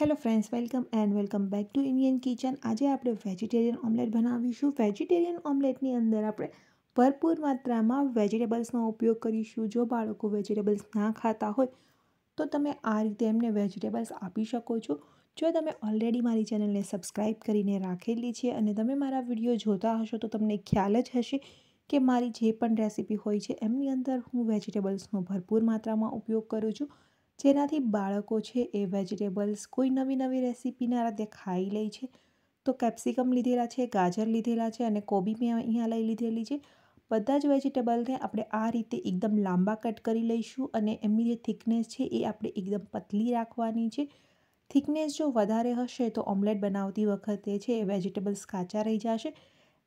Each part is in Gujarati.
hello friends welcome and welcome back to Indian kitchen આજે આપણે વેજીટેરિયન ઓમલેટ બનાવીશું વેજીટેરિયન ઓમલેટની અંદર આપણે ભરપૂર માત્રામાં વેજીટેબલ્સનો ઉપયોગ કરીશું જો બાળકો વેજીટેબલ્સ ના ખાતા હોય તો તમે આ રીતે એમને વેજીટેબલ્સ આપી શકો છો જો તમે ઓલરેડી મારી ચેનલને સબસ્ક્રાઈબ કરીને રાખેલી છે અને તમે મારા વિડીયો જોતા હશો તો તમને ખ્યાલ જ હશે કે મારી જે પણ રેસીપી હોય છે એમની અંદર હું વેજીટેબલ્સનો ભરપૂર માત્રામાં ઉપયોગ કરું છું જેનાથી બાળકો છે એ વેજીટેબલ્સ કોઈ નવી નવી રેસીપીના રાતે ખાઈ લે છે તો કેપ્સિકમ લીધેલા છે ગાજર લીધેલા છે અને કોબી મેં અહીંયા લઈ લીધેલી છે બધા જ વેજીટેબલને આપણે આ રીતે એકદમ લાંબા કટ કરી લઈશું અને એમની જે થિકનેસ છે એ આપણે એકદમ પતલી રાખવાની છે થિકનેસ જો વધારે હશે તો ઓમલેટ બનાવતી વખતે છે એ વેજીટેબલ્સ કાચા રહી જશે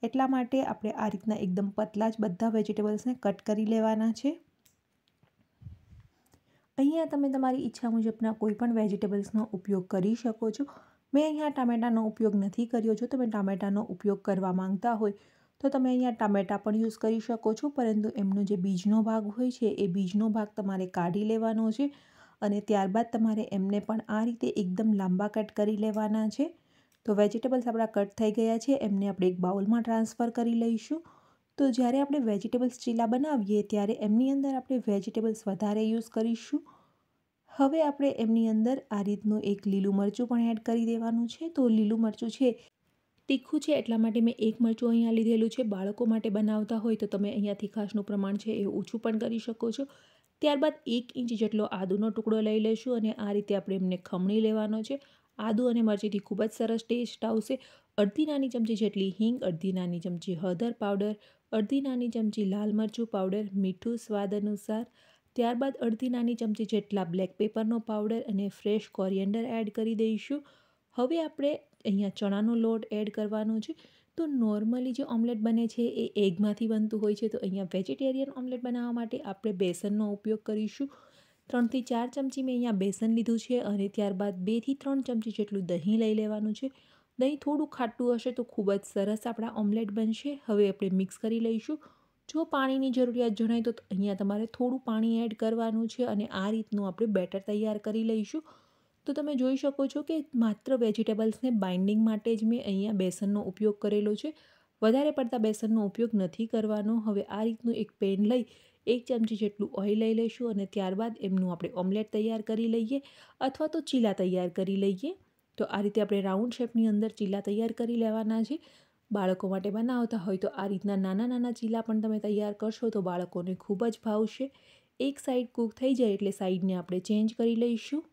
એટલા માટે આપણે આ રીતના એકદમ પતલા જ બધા વેજીટેબલ્સને કટ કરી લેવાના છે અહીંયા તમે તમારી ઈચ્છા મુજબના કોઈ પણ વેજીટેબલ્સનો ઉપયોગ કરી શકો છો મેં અહીંયા ટામેટાનો ઉપયોગ નથી કર્યો જો તમે ટામેટાનો ઉપયોગ કરવા માંગતા હોય તો તમે અહીંયા ટામેટાં પણ યુઝ કરી શકો છો પરંતુ એમનો જે બીજનો ભાગ હોય છે એ બીજનો ભાગ તમારે કાઢી લેવાનો છે અને ત્યારબાદ તમારે એમને પણ આ રીતે એકદમ લાંબા કટ કરી લેવાના છે તો વેજીટેબલ્સ આપણા કટ થઈ ગયા છે એમને આપણે એક બાઉલમાં ટ્રાન્સફર કરી લઈશું તો જ્યારે આપણે વેજીટેબલ્સ ચીલા બનાવીએ ત્યારે એમની અંદર આપણે વેજીટેબલ્સ વધારે યુઝ કરીશું હવે આપણે એમની અંદર આ રીતનું એક લીલું મરચું પણ એડ કરી દેવાનું છે તો લીલું મરચું છે તીખું છે એટલા માટે મેં એક મરચું અહીંયા લીધેલું છે બાળકો માટે બનાવતા હોય તો તમે અહીંયાથી ખાસનું પ્રમાણ છે એ ઓછું પણ કરી શકો છો ત્યારબાદ એક ઇંચ જેટલો આદુનો ટુકડો લઈ લઈશું અને આ રીતે આપણે એમને ખમણી લેવાનો છે આદુ અને મરચીથી ખૂબ જ સરસ ટેસ્ટ આવશે અડધી નાની ચમચી જેટલી હિંગ અડધી નાની ચમચી હળદર પાવડર અડધી નાની ચમચી લાલ મરચું પાવડર મીઠું સ્વાદ અનુસાર ત્યારબાદ અડધી નાની ચમચી જેટલા બ્લેક પેપરનો પાવડર અને ફ્રેશ કોરિયન્ડર એડ કરી દઈશું હવે આપણે અહીંયા ચણાનો લોટ એડ કરવાનો છે તો નોર્મલી જે ઓમલેટ બને છે એ એગમાંથી બનતું હોય છે તો અહીંયા વેજીટેરિયન ઓમલેટ બનાવવા માટે આપણે બેસનનો ઉપયોગ કરીશું ત્રણથી ચાર ચમચી મેં અહીંયા બેસન લીધું છે અને ત્યારબાદ બેથી ત્રણ ચમચી જેટલું દહીં લઈ લેવાનું છે દહીં થોડું ખાટું હશે તો ખૂબ જ સરસ આપણા ઓમલેટ બનશે હવે આપણે મિક્સ કરી લઈશું જો પાણીની જરૂરિયાત જણાય તો અહીંયા તમારે થોડું પાણી એડ કરવાનું છે અને આ રીતનું આપણે બેટર તૈયાર કરી લઈશું તો તમે જોઈ શકો છો કે માત્ર વેજીટેબલ્સને બાઇન્ડિંગ માટે જ મેં અહીંયા બેસનનો ઉપયોગ કરેલો છે વધારે પડતા બેસનનો ઉપયોગ નથી કરવાનો હવે આ રીતનું એક પેન લઈ એક ચમચી જેટલું ઓઇલ લઈ લઈશું અને ત્યારબાદ એમનું આપણે ઓમલેટ તૈયાર કરી લઈએ અથવા તો ચીલા તૈયાર કરી લઈએ તો આ રીતે આપણે રાઉન્ડ શેપની અંદર ચીલા તૈયાર કરી લેવાના છે બાળકો માટે બનાવતા હોય તો આ રીતના નાના નાના ચીલા પણ તમે તૈયાર કરશો તો બાળકોને ખૂબ જ ભાવશે એક સાઈડ કૂક થઈ જાય એટલે સાઈડને આપણે ચેન્જ કરી લઈશું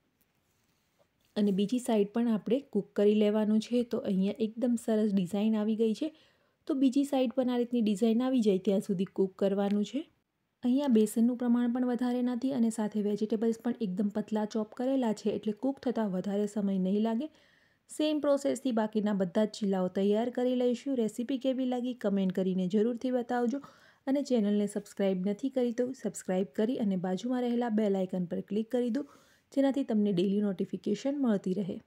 અને બીજી સાઈડ પણ આપણે કૂક કરી લેવાનું છે તો અહીંયા એકદમ સરસ ડિઝાઇન આવી ગઈ છે તો બીજી સાઈડ પણ આ રીતની ડિઝાઇન આવી જાય ત્યાં સુધી કૂક કરવાનું છે અહીંયા બેસનનું પ્રમાણ પણ વધારે નથી અને સાથે વેજીટેબલ્સ પણ એકદમ પતલા ચોપ કરેલા છે એટલે કૂક થતાં વધારે સમય નહીં લાગે સેમ પ્રોસેસથી બાકીના બધા જ ચીલાઓ તૈયાર કરી લઈશું રેસીપી કેવી લાગી કમેન્ટ કરીને જરૂરથી બતાવજો અને ચેનલને સબસ્ક્રાઇબ નથી કરી તો સબસ્ક્રાઇબ કરી અને બાજુમાં રહેલા બેલ આઇકન પર ક્લિક કરી દો જેનાથી તમને ડેલી નોટિફિકેશન મળતી રહે